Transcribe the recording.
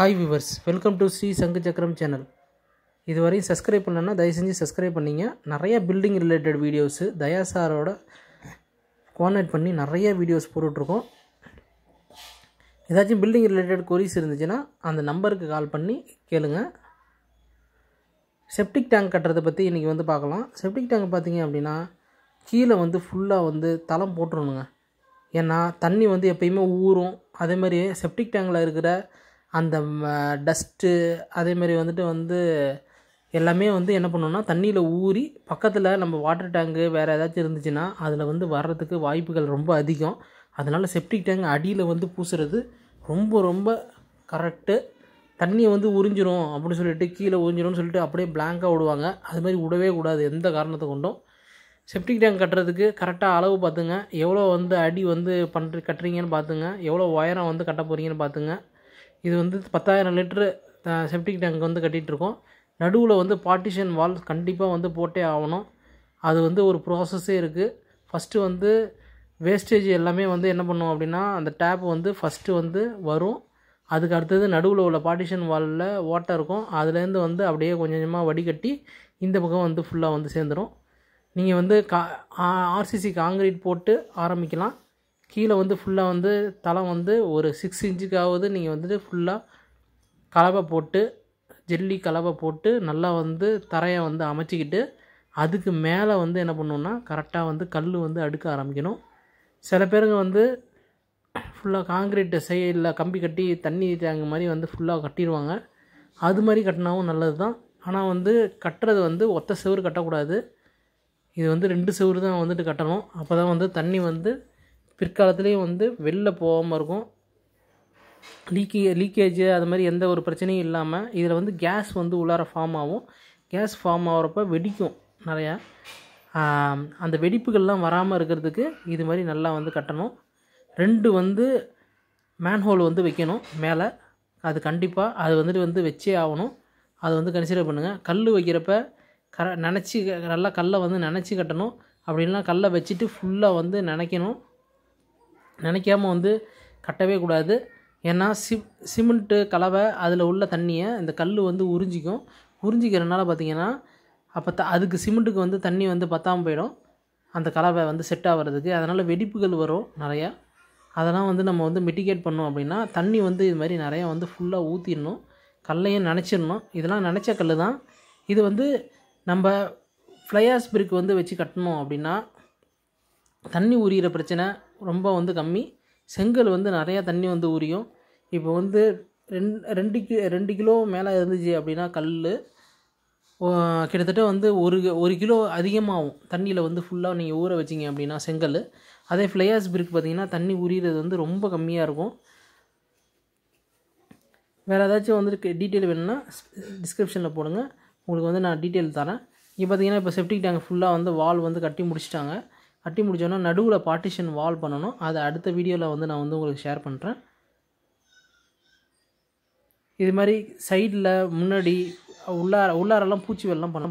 hi viewers welcome to Sri Sangu Chakkaram channel இதுவரையும் subscribe பண்ணலன்னா தயவு செஞ்சு சப்ஸ்கிரைப் பண்ணிங்க நிறைய பில்டிங் ரிலேட்டட் வீடியோஸு தயா சாரோட கோஆர்டினேட் பண்ணி நிறைய வீடியோஸ் போட்டுட்ருக்கோம் ஏதாச்சும் பில்டிங் ரிலேட்டட் கொரிஸ் இருந்துச்சுன்னா அந்த நம்பருக்கு கால் பண்ணி கேளுங்க செப்டிக் டேங்க் கட்டுறதை பற்றி இன்றைக்கி வந்து பார்க்கலாம் செப்டிக் டேங்க் பார்த்தீங்க அப்படின்னா கீழே வந்து ஃபுல்லாக வந்து தளம் போட்டுருணுங்க ஏன்னா தண்ணி வந்து எப்பயுமே ஊறும் அதேமாதிரி செப்டிக் டேங்கில் இருக்கிற அந்த டஸ்ட்டு அதேமாதிரி வந்துட்டு வந்து எல்லாமே வந்து என்ன பண்ணுன்னா தண்ணியில் ஊறி பக்கத்தில் நம்ம வாட்டர் டேங்கு வேறு ஏதாச்சும் இருந்துச்சுன்னா அதில் வந்து வர்றதுக்கு வாய்ப்புகள் ரொம்ப அதிகம் அதனால் செப்டிக் டேங்க் அடியில் வந்து பூசுறது ரொம்ப ரொம்ப கரெக்டு தண்ணியை வந்து உறிஞ்சிரும் அப்படின்னு சொல்லிட்டு கீழே உறிஞ்சிரும்னு சொல்லிட்டு அப்படியே பிளாங்காக விடுவாங்க அது மாதிரி விடவே கூடாது எந்த காரணத்தை கொண்டும் செப்டிக் டேங்க் கட்டுறதுக்கு கரெக்டாக அளவு பார்த்துங்க எவ்வளோ வந்து அடி வந்து பண்ணுற கட்டுறீங்கன்னு பார்த்துங்க எவ்வளோ உயரம் வந்து கட்ட போகிறீங்கன்னு பார்த்துங்க இது வந்து பத்தாயிரம் லிட்ரு செப்டிக் டேங்க் வந்து கட்டிகிட்ருக்கோம் நடுவில் வந்து பார்ட்டிஷன் வால் கண்டிப்பாக வந்து போட்டே ஆகணும் அது வந்து ஒரு ப்ராசஸ்ஸே இருக்குது ஃபஸ்ட்டு வந்து வேஸ்டேஜ் எல்லாமே வந்து என்ன பண்ணுவோம் அப்படின்னா அந்த டேப் வந்து ஃபஸ்ட்டு வந்து வரும் அதுக்கு அடுத்தது நடுவில் உள்ள பார்ட்டிஷன் வாலில் ஓட்டை இருக்கும் அதுலேருந்து வந்து அப்படியே கொஞ்சம் கொஞ்சமாக வடிகட்டி இந்த பக்கம் வந்து ஃபுல்லாக வந்து சேர்ந்துடும் நீங்கள் வந்து கா ஆர்சிசி காங்கிரீட் போட்டு ஆரம்பிக்கலாம் கீழே வந்து ஃபுல்லாக வந்து தளம் வந்து ஒரு சிக்ஸ் இன்ச்சுக்காவது நீங்கள் வந்துட்டு ஃபுல்லாக கலவை போட்டு ஜெல்லி கலவை போட்டு நல்லா வந்து தரையை வந்து அமைச்சிக்கிட்டு அதுக்கு மேலே வந்து என்ன பண்ணணுன்னா கரெக்டாக வந்து கல் வந்து அடுக்க ஆரம்பிக்கணும் சில பேருங்க வந்து ஃபுல்லாக காங்கிரீட் சைடில் கம்பி கட்டி தண்ணி தேங்க மாதிரி வந்து ஃபுல்லாக கட்டிடுவாங்க அது மாதிரி கட்டினாவும் நல்லது தான் ஆனால் வந்து கட்டுறது வந்து ஒத்த செவரு கட்டக்கூடாது இது வந்து ரெண்டு செவரு தான் வந்துட்டு கட்டணும் அப்போ தான் வந்து தண்ணி வந்து பிற்காலத்துலேயும் வந்து வெளில போகாமல் இருக்கும் லீக்கே லீக்கேஜ் அது மாதிரி எந்த ஒரு பிரச்சனையும் இல்லாமல் இதில் வந்து கேஸ் வந்து உள்ளார ஃபார்ம் ஆகும் கேஸ் ஃபார்ம் ஆகிறப்ப வெடிக்கும் நிறையா அந்த வெடிப்புகள்லாம் வராமல் இருக்கிறதுக்கு இது மாதிரி நல்லா வந்து கட்டணும் ரெண்டு வந்து மேன்ஹோல் வந்து வைக்கணும் மேலே அது கண்டிப்பாக அது வந்துட்டு வந்து வச்சே ஆகணும் அதை வந்து கன்சிடர் பண்ணுங்கள் கல் வைக்கிறப்ப கர நினச்சி நல்லா கல்லை வந்து நினச்சி கட்டணும் அப்படின்னா கல்லை வச்சுட்டு ஃபுல்லாக வந்து நினைக்கணும் நினைக்காம வந்து கட்டவே கூடாது ஏன்னா சி சிமெண்ட்டு கலவை அதில் உள்ள தண்ணியை இந்த கல் வந்து உறிஞ்சிக்கும் உறிஞ்சிக்கிறதுனால பார்த்திங்கன்னா அப்போ த அதுக்கு சிமெண்ட்டுக்கு வந்து தண்ணி வந்து பத்தாமல் போயிடும் அந்த கலவை வந்து செட் ஆகிறதுக்கு அதனால் வெடிப்புகள் வரும் நிறையா அதெல்லாம் வந்து நம்ம வந்து மிட்டிகேட் பண்ணோம் அப்படின்னா தண்ணி வந்து இது மாதிரி நிறையா வந்து ஃபுல்லாக ஊற்றிடணும் கல்லையும் நினச்சிடணும் இதெல்லாம் நினச்ச கல் தான் இது வந்து நம்ம ஃப்ளையாஸ் பிரிக் வந்து வச்சு கட்டணும் அப்படின்னா தண்ணி உரிகிற பிரச்சனை ரொம்ப வந்து கம்மி செங்கல் வந்து நிறையா தண்ணி வந்து உரியும் இப்போ வந்து ரெண்டு ரெண்டு கி ரெண்டு கிலோ மேலே இருந்துச்சு அப்படின்னா கல் கிட்டத்தட்ட வந்து ஒரு ஒரு கிலோ அதிகமாகும் தண்ணியில் வந்து ஃபுல்லாக நீங்கள் ஊற வச்சிங்க அப்படின்னா செங்கல் அதே ஃப்ளையாஸ் பிரிக் பார்த்திங்கன்னா தண்ணி உரியிறது வந்து ரொம்ப கம்மியாக இருக்கும் வேறு ஏதாச்சும் வந்துட்டு டீட்டெயில் வேணும்னா டிஸ்கிரிப்ஷனில் போடுங்க உங்களுக்கு வந்து நான் டீட்டெயில் தரேன் இங்கே பார்த்தீங்கன்னா இப்போ செப்டிக் டேங்க் ஃபுல்லாக வந்து வால் வந்து கட்டி முடிச்சிட்டாங்க கட்டி முடித்தோன்னா நடுவில் பார்ட்டிஷன் வால் பண்ணணும் அதை அடுத்த வீடியோவில் வந்து நான் வந்து உங்களுக்கு ஷேர் பண்ணுறேன் இது மாதிரி சைடில் முன்னாடி உள்ளார உள்ளாரெல்லாம் பூச்சி வெள்ளம் பண்ணணும்